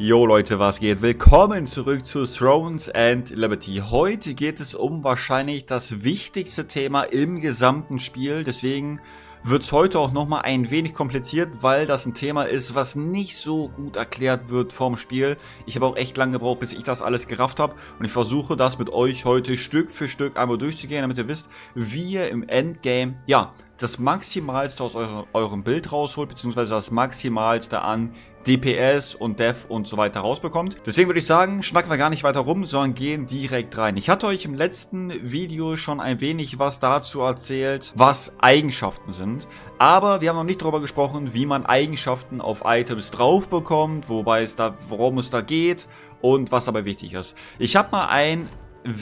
Jo Leute, was geht? Willkommen zurück zu Thrones and Liberty. Heute geht es um wahrscheinlich das wichtigste Thema im gesamten Spiel, deswegen wird es heute auch nochmal ein wenig kompliziert, weil das ein Thema ist, was nicht so gut erklärt wird vom Spiel. Ich habe auch echt lange gebraucht, bis ich das alles gerafft habe und ich versuche das mit euch heute Stück für Stück einmal durchzugehen, damit ihr wisst, wie ihr im Endgame, ja, das Maximalste aus eure, eurem Bild rausholt, beziehungsweise das Maximalste an DPS und Dev und so weiter rausbekommt. Deswegen würde ich sagen, schnacken wir gar nicht weiter rum, sondern gehen direkt rein. Ich hatte euch im letzten Video schon ein wenig was dazu erzählt, was Eigenschaften sind. Aber wir haben noch nicht darüber gesprochen, wie man Eigenschaften auf Items drauf bekommt, wobei es da, worum es da geht und was dabei wichtig ist. Ich habe mal ein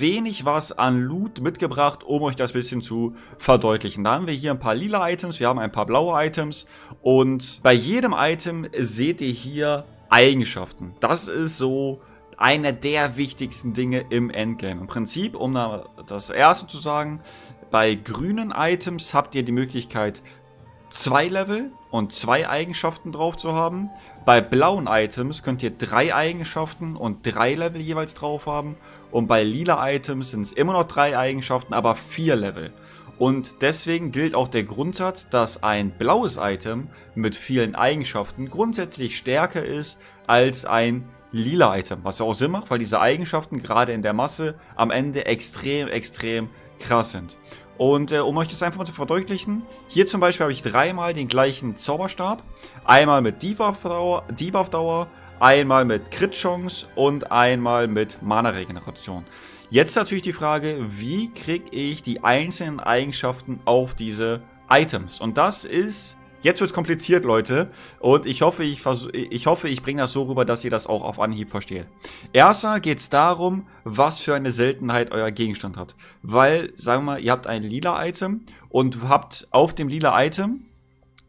wenig was an Loot mitgebracht, um euch das bisschen zu verdeutlichen. Da haben wir hier ein paar lila Items, wir haben ein paar blaue Items und bei jedem Item seht ihr hier Eigenschaften. Das ist so einer der wichtigsten Dinge im Endgame. Im Prinzip, um das erste zu sagen, bei grünen Items habt ihr die Möglichkeit, zwei Level und zwei Eigenschaften drauf zu haben. Bei blauen Items könnt ihr drei Eigenschaften und drei Level jeweils drauf haben. Und bei lila Items sind es immer noch drei Eigenschaften, aber vier Level. Und deswegen gilt auch der Grundsatz, dass ein blaues Item mit vielen Eigenschaften grundsätzlich stärker ist als ein lila Item. Was ja auch Sinn macht, weil diese Eigenschaften gerade in der Masse am Ende extrem, extrem krass sind. Und äh, um euch das einfach mal zu verdeutlichen, hier zum Beispiel habe ich dreimal den gleichen Zauberstab. Einmal mit Debuff-Dauer, einmal mit Crit-Chance und einmal mit Mana-Regeneration. Jetzt natürlich die Frage, wie kriege ich die einzelnen Eigenschaften auf diese Items? Und das ist Jetzt wird es kompliziert, Leute. Und ich hoffe, ich, ich, hoffe, ich bringe das so rüber, dass ihr das auch auf Anhieb versteht. Erstmal geht es darum, was für eine Seltenheit euer Gegenstand hat. Weil, sagen wir mal, ihr habt ein lila Item und habt auf dem lila Item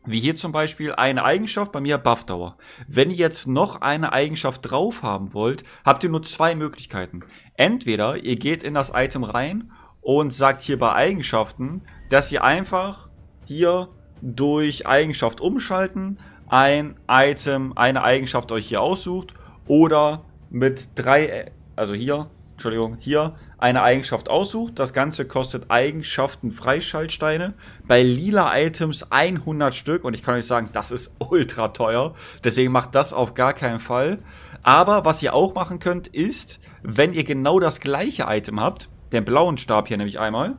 wie hier zum Beispiel eine Eigenschaft, bei mir Buffdauer. Wenn ihr jetzt noch eine Eigenschaft drauf haben wollt, habt ihr nur zwei Möglichkeiten. Entweder ihr geht in das Item rein und sagt hier bei Eigenschaften, dass ihr einfach hier durch Eigenschaft umschalten, ein Item, eine Eigenschaft euch hier aussucht oder mit drei, äh, also hier, Entschuldigung, hier eine Eigenschaft aussucht. Das Ganze kostet Eigenschaften Freischaltsteine. Bei lila Items 100 Stück und ich kann euch sagen, das ist ultra teuer. Deswegen macht das auf gar keinen Fall. Aber was ihr auch machen könnt, ist, wenn ihr genau das gleiche Item habt, den blauen Stab hier nämlich einmal,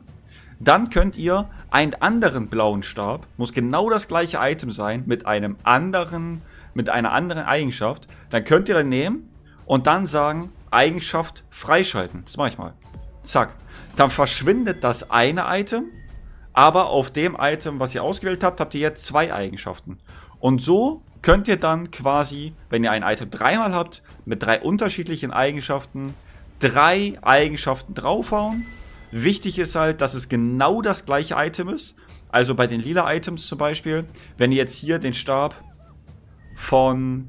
dann könnt ihr einen anderen blauen Stab, muss genau das gleiche Item sein, mit einem anderen, mit einer anderen Eigenschaft. Dann könnt ihr dann nehmen und dann sagen, Eigenschaft freischalten. Das mache ich mal. Zack. Dann verschwindet das eine Item, aber auf dem Item, was ihr ausgewählt habt, habt ihr jetzt zwei Eigenschaften. Und so könnt ihr dann quasi, wenn ihr ein Item dreimal habt, mit drei unterschiedlichen Eigenschaften, drei Eigenschaften draufhauen Wichtig ist halt, dass es genau das gleiche Item ist. Also bei den lila Items zum Beispiel, wenn ihr jetzt hier den Stab von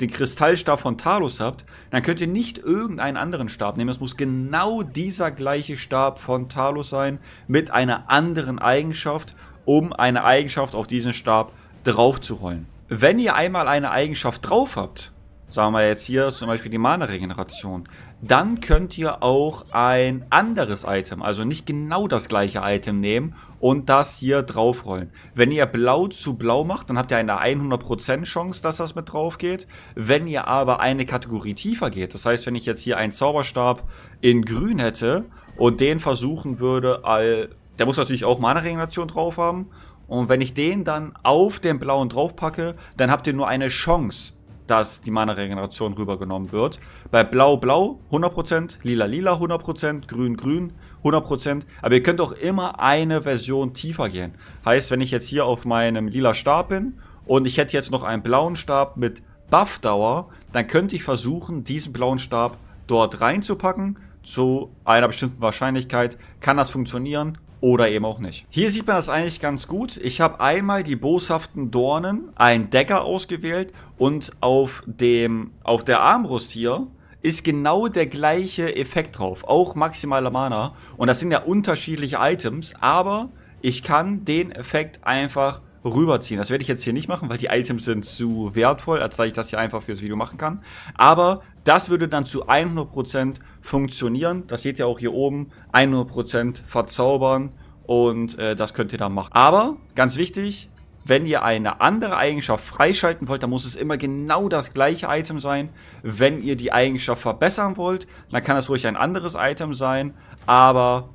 den Kristallstab von Talos habt, dann könnt ihr nicht irgendeinen anderen Stab nehmen. Es muss genau dieser gleiche Stab von Talos sein, mit einer anderen Eigenschaft, um eine Eigenschaft auf diesen Stab draufzurollen. Wenn ihr einmal eine Eigenschaft drauf habt, sagen wir jetzt hier zum Beispiel die Mana-Regeneration, dann könnt ihr auch ein anderes Item, also nicht genau das gleiche Item nehmen und das hier draufrollen. Wenn ihr blau zu blau macht, dann habt ihr eine 100% Chance, dass das mit drauf geht. Wenn ihr aber eine Kategorie tiefer geht, das heißt, wenn ich jetzt hier einen Zauberstab in grün hätte und den versuchen würde, all, der muss natürlich auch Mana-Regeneration drauf haben. Und wenn ich den dann auf den blauen drauf packe, dann habt ihr nur eine Chance, dass die Mana-Regeneration rübergenommen wird. Bei Blau-Blau 100%, Lila-Lila 100%, Grün-Grün 100%. Aber ihr könnt auch immer eine Version tiefer gehen. Heißt, wenn ich jetzt hier auf meinem lila Stab bin und ich hätte jetzt noch einen blauen Stab mit Buffdauer, dann könnte ich versuchen, diesen blauen Stab dort reinzupacken. Zu einer bestimmten Wahrscheinlichkeit kann das funktionieren, oder eben auch nicht. Hier sieht man das eigentlich ganz gut. Ich habe einmal die boshaften Dornen, einen Decker ausgewählt und auf, dem, auf der Armbrust hier ist genau der gleiche Effekt drauf. Auch maximaler Mana. Und das sind ja unterschiedliche Items, aber ich kann den Effekt einfach rüberziehen. Das werde ich jetzt hier nicht machen, weil die Items sind zu wertvoll, als dass ich das hier einfach fürs Video machen kann. Aber das würde dann zu 100% funktionieren. Das seht ihr auch hier oben. 100% verzaubern und äh, das könnt ihr dann machen. Aber, ganz wichtig, wenn ihr eine andere Eigenschaft freischalten wollt, dann muss es immer genau das gleiche Item sein. Wenn ihr die Eigenschaft verbessern wollt, dann kann es ruhig ein anderes Item sein. Aber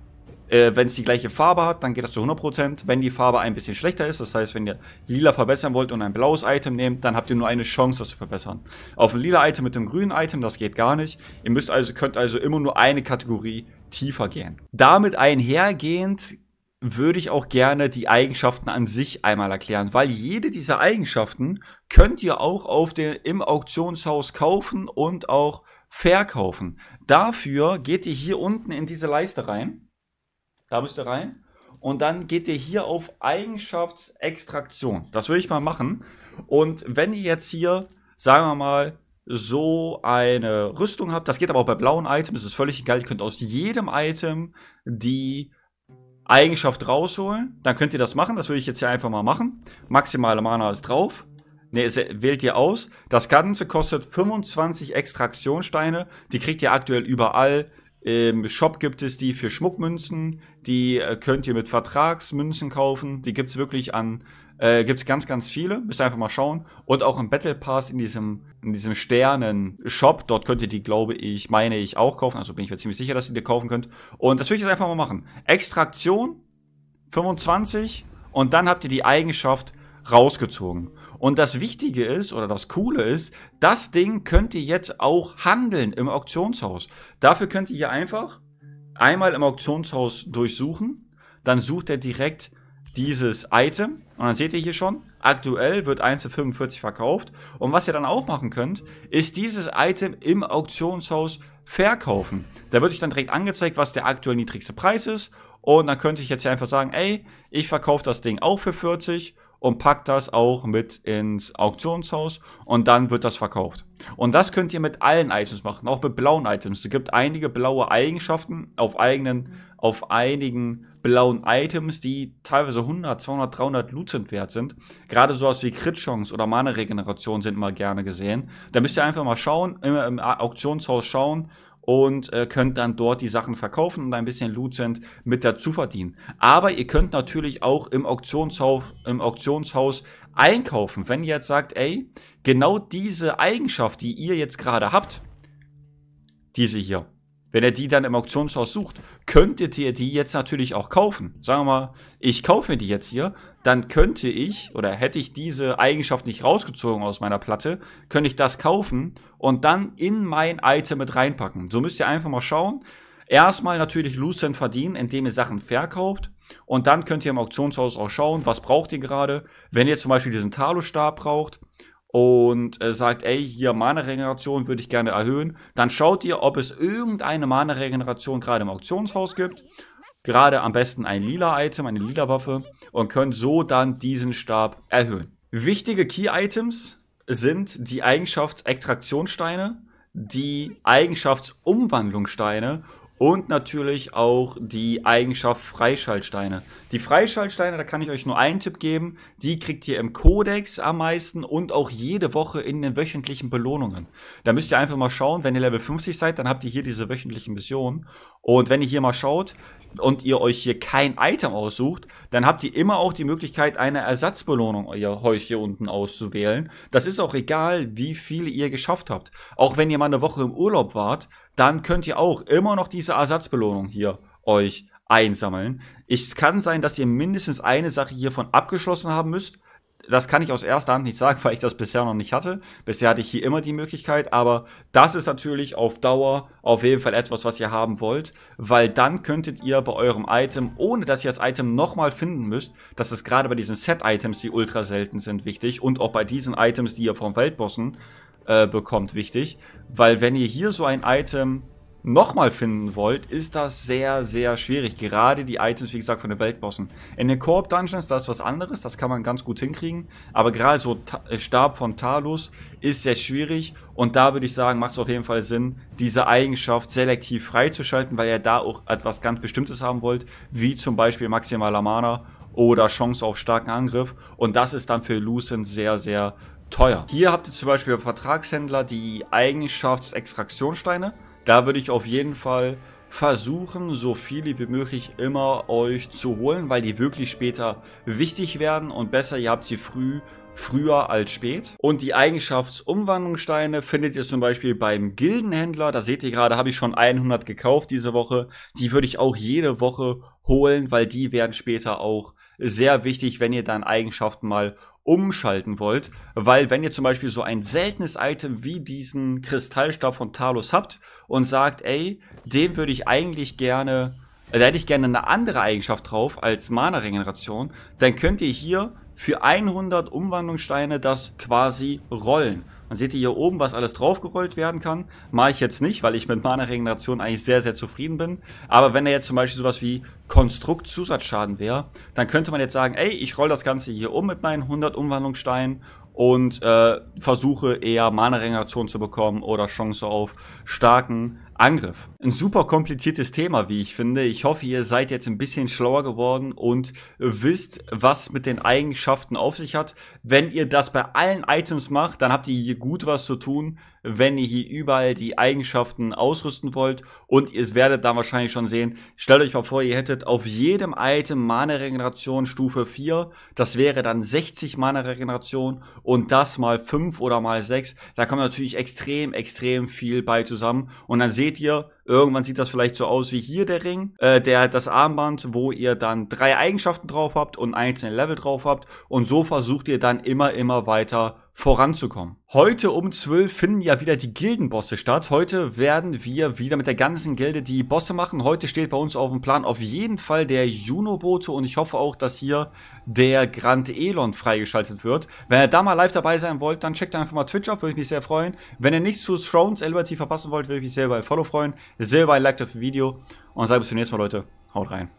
äh, wenn es die gleiche Farbe hat, dann geht das zu 100%. Wenn die Farbe ein bisschen schlechter ist, das heißt, wenn ihr lila verbessern wollt und ein blaues Item nehmt, dann habt ihr nur eine Chance, das zu verbessern. Auf ein lila Item mit einem grünen Item, das geht gar nicht. Ihr müsst also, könnt also immer nur eine Kategorie tiefer gehen. Damit einhergehend würde ich auch gerne die Eigenschaften an sich einmal erklären, weil jede dieser Eigenschaften könnt ihr auch auf den, im Auktionshaus kaufen und auch verkaufen. Dafür geht ihr hier unten in diese Leiste rein da müsst ihr rein. Und dann geht ihr hier auf Eigenschaftsextraktion. Das würde ich mal machen. Und wenn ihr jetzt hier, sagen wir mal, so eine Rüstung habt, das geht aber auch bei blauen Items, ist völlig egal. Ihr könnt aus jedem Item die Eigenschaft rausholen. Dann könnt ihr das machen. Das würde ich jetzt hier einfach mal machen. Maximale Mana ist drauf. Ne, wählt ihr aus. Das Ganze kostet 25 Extraktionssteine. Die kriegt ihr aktuell überall. Im Shop gibt es die für Schmuckmünzen, die äh, könnt ihr mit Vertragsmünzen kaufen. Die gibt's wirklich an, äh, gibt's ganz, ganz viele. Müsst ihr einfach mal schauen. Und auch im Battle Pass in diesem, in diesem Sternen-Shop. Dort könnt ihr die, glaube ich, meine ich, auch kaufen. Also bin ich mir ziemlich sicher, dass ihr die kaufen könnt. Und das würde ich jetzt einfach mal machen. Extraktion 25 und dann habt ihr die Eigenschaft rausgezogen. Und das Wichtige ist, oder das Coole ist, das Ding könnt ihr jetzt auch handeln im Auktionshaus. Dafür könnt ihr hier einfach einmal im Auktionshaus durchsuchen, dann sucht er direkt dieses Item und dann seht ihr hier schon, aktuell wird 1 zu 45 verkauft und was ihr dann auch machen könnt, ist dieses Item im Auktionshaus verkaufen. Da wird euch dann direkt angezeigt, was der aktuell niedrigste Preis ist und dann könnte ich jetzt hier einfach sagen, ey, ich verkaufe das Ding auch für 40 und packt das auch mit ins Auktionshaus und dann wird das verkauft. Und das könnt ihr mit allen Items machen, auch mit blauen Items. Es gibt einige blaue Eigenschaften auf eigenen, auf einigen blauen Items, die teilweise 100, 200, 300 Lucent wert sind. Gerade sowas wie Crit-Chance oder Mana-Regeneration sind mal gerne gesehen. Da müsst ihr einfach mal schauen, immer im Auktionshaus schauen und äh, könnt dann dort die Sachen verkaufen und ein bisschen Lucent mit dazu verdienen. Aber ihr könnt natürlich auch im Auktionshaus, im Auktionshaus einkaufen. Wenn ihr jetzt sagt, ey, genau diese Eigenschaft, die ihr jetzt gerade habt, diese hier, wenn er die dann im Auktionshaus sucht, könntet ihr die jetzt natürlich auch kaufen. Sagen wir mal, ich kaufe mir die jetzt hier, dann könnte ich oder hätte ich diese Eigenschaft nicht rausgezogen aus meiner Platte, könnte ich das kaufen und dann in mein Item mit reinpacken. So müsst ihr einfach mal schauen. Erstmal natürlich Lucent verdienen, indem ihr Sachen verkauft. Und dann könnt ihr im Auktionshaus auch schauen, was braucht ihr gerade. Wenn ihr zum Beispiel diesen Talo-Stab braucht und äh, sagt, ey, hier Mana-Regeneration würde ich gerne erhöhen, dann schaut ihr, ob es irgendeine Mana-Regeneration gerade im Auktionshaus gibt. Gerade am besten ein lila Item, eine lila Waffe und könnt so dann diesen Stab erhöhen. Wichtige Key-Items sind die Eigenschaftsextraktionssteine, die Eigenschaftsumwandlungssteine und natürlich auch die Eigenschaft Freischaltsteine. Die Freischaltsteine, da kann ich euch nur einen Tipp geben, die kriegt ihr im Codex am meisten und auch jede Woche in den wöchentlichen Belohnungen. Da müsst ihr einfach mal schauen, wenn ihr Level 50 seid, dann habt ihr hier diese wöchentlichen Missionen. Und wenn ihr hier mal schaut und ihr euch hier kein Item aussucht, dann habt ihr immer auch die Möglichkeit, eine Ersatzbelohnung euer Heuch hier unten auszuwählen. Das ist auch egal, wie viele ihr geschafft habt. Auch wenn ihr mal eine Woche im Urlaub wart, dann könnt ihr auch immer noch diese Ersatzbelohnung hier euch einsammeln. Es kann sein, dass ihr mindestens eine Sache hiervon abgeschlossen haben müsst. Das kann ich aus erster Hand nicht sagen, weil ich das bisher noch nicht hatte. Bisher hatte ich hier immer die Möglichkeit, aber das ist natürlich auf Dauer auf jeden Fall etwas, was ihr haben wollt, weil dann könntet ihr bei eurem Item, ohne dass ihr das Item nochmal finden müsst, das ist gerade bei diesen Set-Items, die ultra selten sind, wichtig und auch bei diesen Items, die ihr vom Weltbossen äh, bekommt, wichtig. Weil wenn ihr hier so ein Item nochmal finden wollt, ist das sehr, sehr schwierig. Gerade die Items, wie gesagt, von den Weltbossen. In den Koop Dungeons, das ist was anderes, das kann man ganz gut hinkriegen. Aber gerade so Ta äh, Stab von Talos ist sehr schwierig. Und da würde ich sagen, macht es auf jeden Fall Sinn, diese Eigenschaft selektiv freizuschalten, weil ihr da auch etwas ganz Bestimmtes haben wollt, wie zum Beispiel maximaler Mana oder Chance auf starken Angriff. Und das ist dann für Lucent sehr, sehr teuer. Hier habt ihr zum Beispiel beim Vertragshändler die Eigenschaftsextraktionssteine. Da würde ich auf jeden Fall versuchen, so viele wie möglich immer euch zu holen, weil die wirklich später wichtig werden und besser, ihr habt sie früh früher als spät. Und die Eigenschaftsumwandlungssteine findet ihr zum Beispiel beim Gildenhändler. Da seht ihr gerade, habe ich schon 100 gekauft diese Woche. Die würde ich auch jede Woche holen, weil die werden später auch sehr wichtig, wenn ihr dann Eigenschaften mal umschalten wollt. Weil wenn ihr zum Beispiel so ein seltenes Item wie diesen Kristallstab von Talos habt und sagt, ey, dem würde ich eigentlich gerne, äh, da hätte ich gerne eine andere Eigenschaft drauf als Mana-Regeneration, dann könnt ihr hier für 100 Umwandlungssteine das quasi rollen. Man seht ihr hier oben, was alles draufgerollt werden kann. Mache ich jetzt nicht, weil ich mit Mana-Regeneration eigentlich sehr, sehr zufrieden bin. Aber wenn er jetzt zum Beispiel sowas wie Konstruktzusatzschaden wäre, dann könnte man jetzt sagen, ey, ich roll das Ganze hier um mit meinen 100 Umwandlungssteinen und äh, versuche eher Mana-Regeneration zu bekommen oder Chance auf starken Angriff. Ein super kompliziertes Thema, wie ich finde. Ich hoffe, ihr seid jetzt ein bisschen schlauer geworden und wisst, was mit den Eigenschaften auf sich hat. Wenn ihr das bei allen Items macht, dann habt ihr hier gut was zu tun, wenn ihr hier überall die Eigenschaften ausrüsten wollt. Und ihr werdet dann wahrscheinlich schon sehen, stellt euch mal vor, ihr hättet auf jedem Item Mana-Regeneration Stufe 4. Das wäre dann 60 Mana-Regeneration und das mal 5 oder mal 6. Da kommt natürlich extrem, extrem viel bei zusammen. Und dann seht seht ihr, irgendwann sieht das vielleicht so aus wie hier der Ring, äh, der das Armband, wo ihr dann drei Eigenschaften drauf habt und einzelne Level drauf habt und so versucht ihr dann immer, immer weiter voranzukommen. Heute um 12 finden ja wieder die Gildenbosse statt. Heute werden wir wieder mit der ganzen Gilde die Bosse machen. Heute steht bei uns auf dem Plan auf jeden Fall der Juno-Bote und ich hoffe auch, dass hier der Grand Elon freigeschaltet wird. Wenn ihr da mal live dabei sein wollt, dann checkt einfach mal Twitch ab, würde ich mich sehr freuen. Wenn ihr nichts zu Thrones Liberty verpassen wollt, würde ich mich sehr über ein Follow freuen, sehr über ein Like auf das Video und sage bis zum nächsten Mal, Leute. Haut rein.